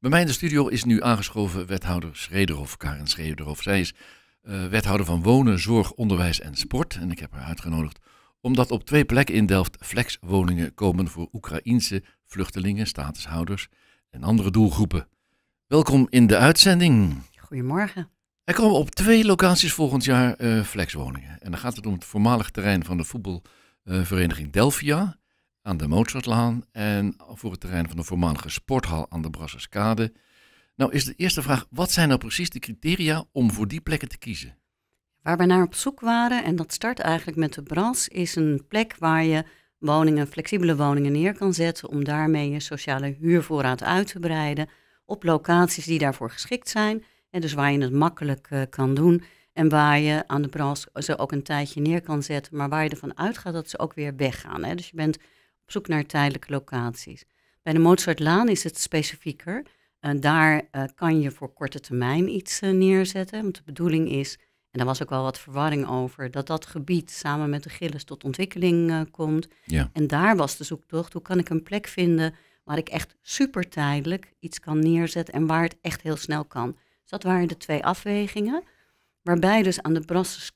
Bij mij in de studio is nu aangeschoven wethouder Schrederhof, Karen Schrederhof. Zij is eh, wethouder van Wonen, Zorg, Onderwijs en Sport. En ik heb haar uitgenodigd omdat op twee plekken in Delft flexwoningen komen voor Oekraïense vluchtelingen, statushouders en andere doelgroepen. Welkom in de uitzending. Goedemorgen. Er komen op twee locaties volgend jaar uh, flexwoningen. En dan gaat het om het voormalig terrein van de voetbalvereniging eh, Delphia aan de Mozartlaan en voor het terrein van de voormalige sporthal aan de Brasserskade. Nou is de eerste vraag, wat zijn nou precies de criteria om voor die plekken te kiezen? Waar we naar op zoek waren, en dat start eigenlijk met de Bras, is een plek waar je woningen, flexibele woningen neer kan zetten om daarmee je sociale huurvoorraad uit te breiden op locaties die daarvoor geschikt zijn. En dus waar je het makkelijk eh, kan doen en waar je aan de Bras ze ook een tijdje neer kan zetten, maar waar je ervan uitgaat dat ze ook weer weggaan. Hè. Dus je bent op zoek naar tijdelijke locaties. Bij de Mozartlaan is het specifieker. Uh, daar eh, kan je voor korte termijn iets eh, neerzetten. Want de bedoeling is, en daar was ook wel wat verwarring over, dat dat gebied samen met de Gilles tot ontwikkeling komt. Ja. En daar was de zoektocht, hoe kan ik een plek vinden waar ik echt super tijdelijk iets kan neerzetten en waar het echt heel snel kan. Dus dat waren de twee afwegingen. Waarbij dus aan de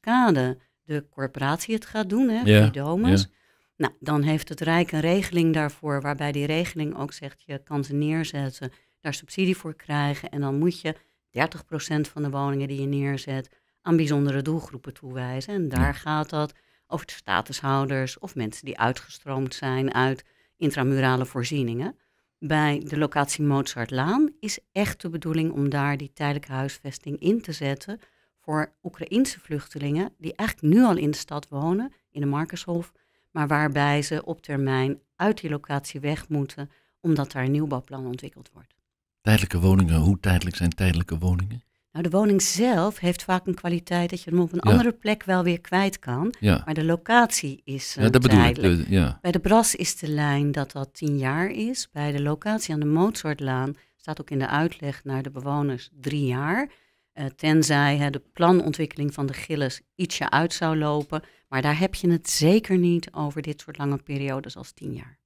kade de corporatie het gaat doen, hè, ja. die domes. Ja. Nou, dan heeft het Rijk een regeling daarvoor, waarbij die regeling ook zegt: je kan ze neerzetten, daar subsidie voor krijgen. En dan moet je 30% van de woningen die je neerzet aan bijzondere doelgroepen toewijzen. En daar gaat dat over de statushouders of mensen die uitgestroomd zijn uit intramurale voorzieningen. Bij de locatie Mozartlaan is echt de bedoeling om daar die tijdelijke huisvesting in te zetten voor Oekraïense vluchtelingen die eigenlijk nu al in de stad wonen, in de Markershof, maar waarbij ze op termijn uit die locatie weg moeten, omdat daar een nieuwbouwplan ontwikkeld wordt. Tijdelijke woningen, hoe tijdelijk zijn tijdelijke woningen? Nou, de woning zelf heeft vaak een kwaliteit dat je hem op een andere plek wel weer kwijt kan. Maar de locatie is ja, eh, dat tijdelijk. Ik, bij de Bras is de lijn dat dat tien jaar is. Bij de locatie aan de Mozartlaan staat ook in de uitleg naar de bewoners drie jaar. Eh, tenzij de planontwikkeling van de Gilles ietsje uit zou lopen. Maar daar heb je het zeker niet over dit soort lange periodes als tien jaar.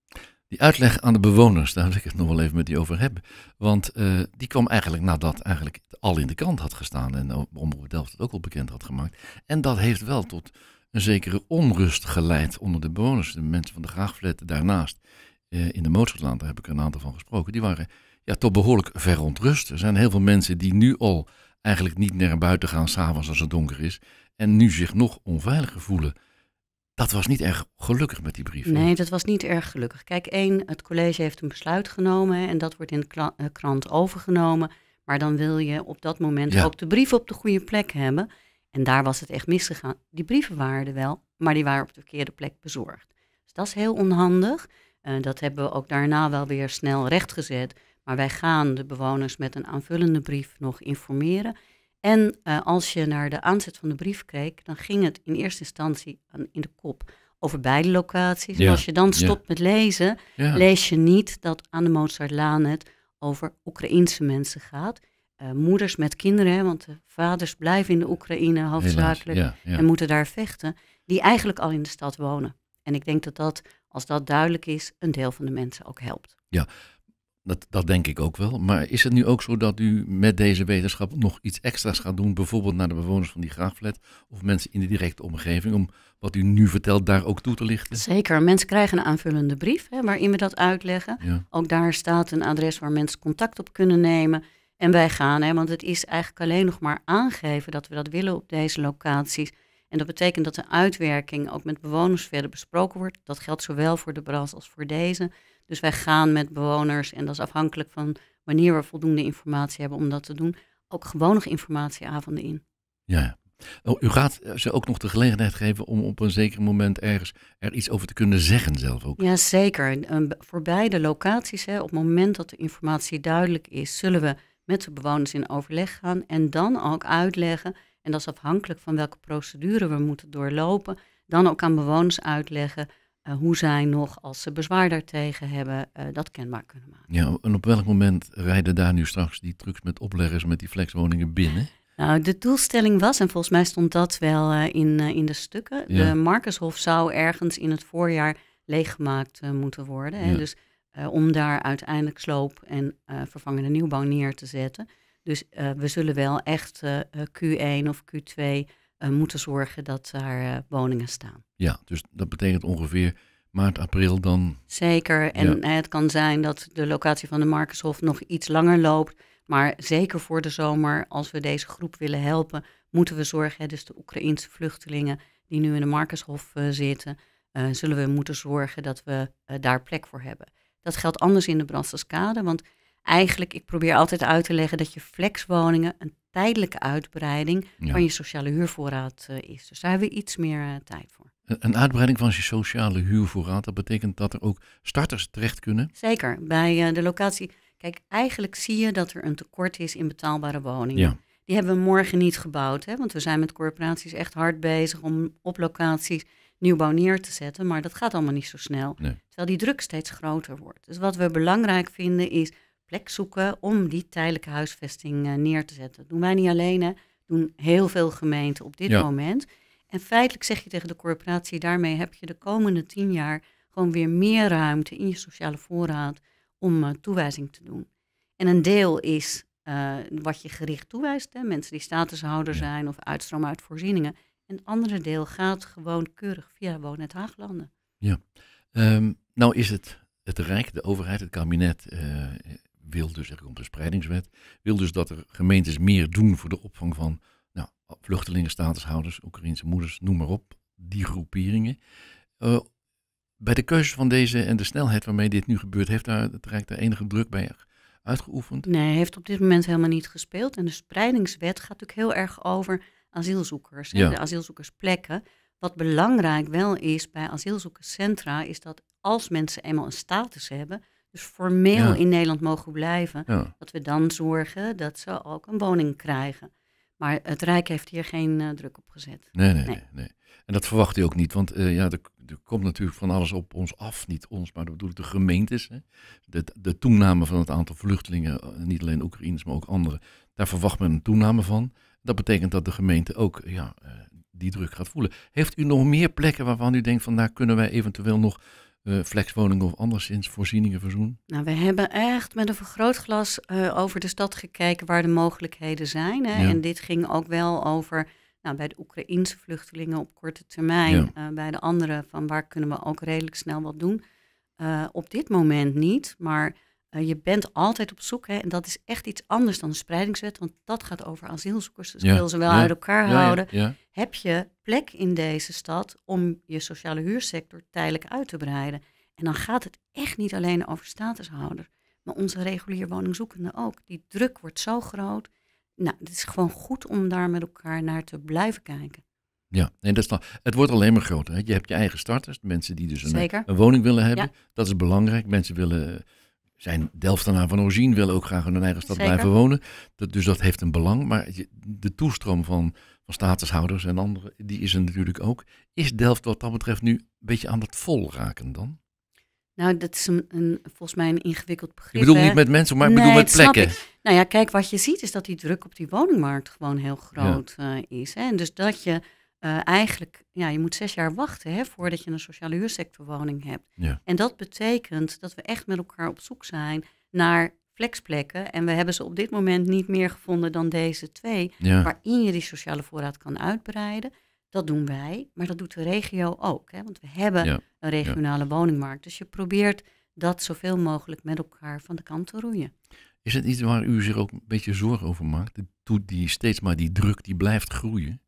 Die uitleg aan de bewoners, daar wil ik het nog wel even met die over hebben. Want eh, die kwam eigenlijk nadat eigenlijk al in de krant had gestaan en Omroep Delft het ook al bekend had gemaakt. En dat heeft wel tot een zekere onrust geleid onder de bewoners. De mensen van de Graagflat daarnaast eh, in de Mozartlaan, daar heb ik een aantal van gesproken, die waren ja, toch behoorlijk verontrust. Er zijn heel veel mensen die nu al eigenlijk niet naar buiten gaan s'avonds als het donker is. En nu zich nog onveiliger voelen. Dat was niet erg gelukkig met die brief. Nee, dat was niet erg gelukkig. Kijk, één, het college heeft een besluit genomen en dat wordt in de eh, krant overgenomen. Maar dan wil je op dat moment ook de brief op de goede plek hebben. En daar was het echt misgegaan. Die brieven waren er wel, maar die waren op de verkeerde plek bezorgd. Dus dat is heel onhandig. Eh, dat hebben we ook daarna wel weer snel rechtgezet. Maar wij gaan de bewoners met een aanvullende brief nog informeren. En eh, als je naar de aanzet van de brief keek, dan ging het in eerste instantie aan, in de kop over beide locaties. En Als je dan stopt met lezen, lees je niet dat aan de Mozartlaan het over Oekraïense mensen gaat. Eh, moeders met kinderen, want de vaders blijven in de Oekraïne hoofdzakelijk en moeten daar vechten, die eigenlijk al in de stad wonen. En ik denk dat dat, als dat duidelijk is, een deel van de mensen ook helpt. Ja, dat, dat denk ik ook wel. Maar is het nu ook zo dat u met deze wetenschap nog iets extra's gaat doen, bijvoorbeeld naar de bewoners van die graaflet of mensen in de directe omgeving, om wat u nu vertelt daar ook toe te lichten? Zeker. Mensen krijgen een aanvullende brief hè, waarin we dat uitleggen. Ook daar staat een adres waar mensen contact op kunnen nemen. En wij gaan, hè, want het is eigenlijk alleen nog maar aangeven dat we dat willen op deze locaties. En dat betekent dat de uitwerking ook met bewoners verder besproken wordt. Dat geldt zowel voor de brand als voor deze. Dus wij gaan met bewoners, en dat is afhankelijk van wanneer we voldoende informatie hebben om dat te doen, ook gewoon nog informatieavonden in. Ja, oh, u gaat ze ook nog de gelegenheid geven om op een zeker moment ergens er iets over te kunnen zeggen zelf ook. Ja, zeker. Eh, voor beide locaties, hè, op het moment dat de informatie duidelijk is, zullen we met de bewoners in overleg gaan en dan ook uitleggen, en dat is afhankelijk van welke procedure we moeten doorlopen, dan ook aan bewoners uitleggen eh, hoe zij nog, als ze bezwaar daartegen hebben, uh, dat kenbaar kunnen maken. Ja, en op welk moment rijden daar nu straks die trucks met opleggers met die flexwoningen binnen? Nou, de doelstelling was, en volgens mij stond dat wel eh, in, in de stukken, de Markershof zou ergens in het voorjaar leeggemaakt moeten worden. Hè? Dus om daar uiteindelijk sloop en vervangende nieuwbouw neer te zetten. Dus we zullen wel echt Q1 of Q2 eh, moeten zorgen dat daar eh, woningen staan. Ja, dus dat betekent ongeveer maart, april dan. Zeker. En eh, het kan zijn dat de locatie van de Markershof nog iets langer loopt. Maar zeker voor de zomer, als we deze groep willen helpen, moeten we zorgen. Dus de Oekraïense vluchtelingen die nu in de Markershof zitten, zullen we moeten zorgen dat we daar plek voor hebben. Dat geldt anders in de Brandstadskade, want eigenlijk, ik probeer altijd uit te leggen dat je flexwoningen een tijdelijke uitbreiding van je sociale huurvoorraad eh, is. Dus daar hebben we iets meer eh, tijd voor. Eh, een uitbreiding van je sociale huurvoorraad, dat betekent dat er ook starters terecht kunnen? Zeker. Bij de locatie. Kijk, eigenlijk zie je dat er een tekort is in betaalbare woningen. Ja. Die hebben we morgen niet gebouwd, hè? want we zijn met corporaties echt hard bezig om op locaties nieuwbouw neer te zetten. Maar dat gaat allemaal niet zo snel. Terwijl die druk steeds groter wordt. Dus wat we belangrijk vinden is plek zoeken om die tijdelijke huisvesting eh, neer te zetten. Dat doen wij niet alleen, hè. doen heel veel gemeenten op dit moment. En feitelijk zeg je tegen de corporatie, daarmee heb je de komende tien jaar gewoon weer meer ruimte in je sociale voorraad om eh, toewijzing te doen. En een deel is eh, wat je gericht toewijst, hè, mensen die statushouder zijn of uitstroom uit voorzieningen. En het andere deel gaat gewoon keurig via Won-Net Haaglanden. Ja, ehm, nou is het het Rijk, de overheid, het kabinet, wil dus, er komt een spreidingswet, wil dus dat er gemeentes meer doen voor de opvang van nou, vluchtelingen, statushouders, Oekraïense moeders, noem maar op, die groeperingen. Eh, bij de keuze van deze en de snelheid waarmee dit nu gebeurt, heeft daar het Rijk daar enige druk bij uitgeoefend? Nee, heeft op dit moment helemaal niet gespeeld. En de spreidingswet gaat natuurlijk heel erg over asielzoekers, en de asielzoekersplekken. Wat belangrijk wel is bij asielzoekerscentra, is dat als mensen eenmaal een status hebben, dus formeel in Nederland mogen blijven, dat we dan zorgen dat ze ook een woning krijgen. Maar het Rijk heeft hier geen eh, druk op gezet. Nee, nee, nee, En dat verwacht u ook niet, want eh, ja, er, komt natuurlijk van alles op ons af. Niet ons, maar bedoel ik de gemeentes. Hè? De, de toename van het aantal vluchtelingen, eh, niet alleen Oekraïners, maar ook anderen. Daar verwacht men een toename van. Dat betekent dat de gemeente ook ja, die druk gaat voelen. Heeft u nog meer plekken waarvan u denkt van daar kunnen wij eventueel nog eh, flexwoningen of anderszins voorzieningen verzoen? Nou, we hebben echt met een vergrootglas eh, over de stad gekeken waar de mogelijkheden zijn. Hè? En dit ging ook wel over nou, bij de Oekraïense vluchtelingen op korte termijn. Eh, bij de anderen van waar kunnen we ook redelijk snel wat doen. op dit moment niet, maar nou, je bent altijd op zoek. Hè, en dat is echt iets anders dan de spreidingswet. Want dat gaat over asielzoekers. Dus ja. wil ze wel uit elkaar houden. Heb je plek in deze stad om je sociale huursector tijdelijk uit te breiden? En dan gaat het echt niet alleen over statushouder. Maar onze regulier woningzoekenden ook. Die druk wordt zo groot. Nou, het is gewoon goed om daar met elkaar naar te blijven kijken. Ja, nee, dat is het wordt alleen maar groter. Je hebt je eigen starters, mensen die dus een, woning willen hebben. Dat is belangrijk. Mensen willen zijn Delftenaar van origine, willen ook graag in hun eigen stad blijven wonen. Dat, dus dat heeft een belang. Maar de toestroom van, van statushouders en anderen, die is er natuurlijk ook. Is Delft wat dat betreft nu een beetje aan het vol raken dan? Nou, dat is een, een, volgens mij een ingewikkeld begrip. Ik bedoel niet met mensen, maar ik bedoel met plekken. Nou ja, kijk, wat je ziet is dat die druk op die woningmarkt gewoon heel groot eh, is. Hè? En dus dat je eh, eigenlijk, ja, je moet zes jaar wachten hè, voordat je een sociale huursectorwoning hebt. Ja. En dat betekent dat we echt met elkaar op zoek zijn naar flexplekken. En we hebben ze op dit moment niet meer gevonden dan deze twee, waarin je die sociale voorraad kan uitbreiden. Dat doen wij, maar dat doet de regio ook. Hè, want we hebben een regionale woningmarkt. Dus je probeert dat zoveel mogelijk met elkaar van de kant te roeien. Is het iets waar u zich ook een beetje zorgen over maakt? Doet die steeds maar die druk die blijft groeien?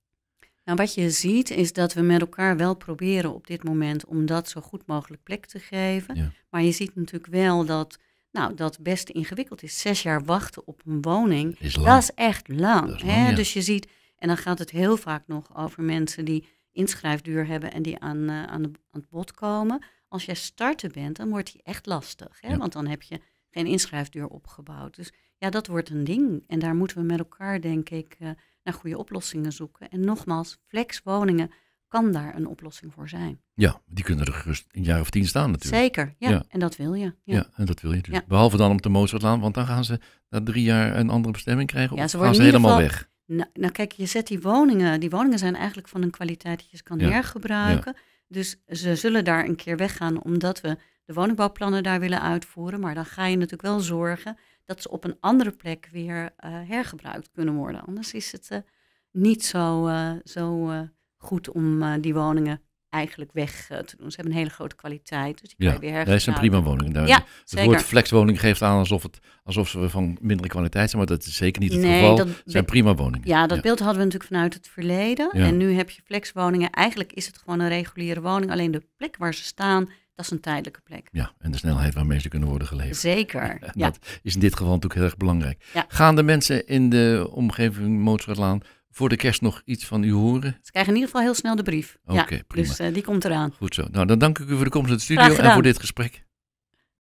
Nou, wat je ziet is dat we met elkaar wel proberen op dit moment om dat zo goed mogelijk plek te geven. Maar je ziet natuurlijk wel dat nou, dat best ingewikkeld is. Zes jaar wachten op een woning, is dat is echt lang. hè? Dus je ziet, en dan gaat het heel vaak nog over mensen die inschrijfduur hebben en die aan, eh, aan, de, het bod komen. Als jij starter bent, dan wordt die echt lastig. Hè? Want dan heb je geen inschrijfduur opgebouwd. Dus ja, dat wordt een ding. En daar moeten we met elkaar, denk ik, eh, naar goede oplossingen zoeken. En nogmaals, flexwoningen kan daar een oplossing voor zijn. Ja, die kunnen er gerust een jaar of tien staan natuurlijk. Zeker, ja. En dat wil je. Ja, ja en dat wil je natuurlijk Behalve dan om de Mozartlaan, want dan gaan ze na drie jaar een andere bestemming krijgen. Ja, ze worden gaan ze helemaal geval... weg. Nou, nou, kijk, je zet die woningen, die woningen zijn eigenlijk van een kwaliteit dat je ze kan hergebruiken. Dus ze zullen daar een keer weggaan omdat we de woningbouwplannen daar willen uitvoeren. Maar dan ga je natuurlijk wel zorgen dat ze op een andere plek weer eh, hergebruikt kunnen worden. Anders is het eh, niet zo, eh, zo goed om die woningen eigenlijk weg te doen. Ze hebben een hele grote kwaliteit. Dus die ja, kan je weer dat is een prima woning. Daar, ja, het zeker. woord flexwoning geeft aan alsof, het, alsof ze van mindere kwaliteit zijn, maar dat is zeker niet het geval. Dat zijn prima woningen. Ja, dat beeld hadden we natuurlijk vanuit het verleden. En nu heb je flexwoningen. Eigenlijk is het gewoon een reguliere woning. Alleen de plek waar ze staan dat is een tijdelijke plek. Ja, en de snelheid waarmee ze kunnen worden geleverd. Zeker. Dat is in dit geval natuurlijk heel erg belangrijk. Gaan de mensen in de omgeving Mozartlaan voor de kerst nog iets van u horen? Ze krijgen in ieder geval heel snel de brief. Oké, ja, prima. Dus eh, die komt eraan. Goed zo. Nou, dan dank ik u voor de komst in de studio en voor dit gesprek.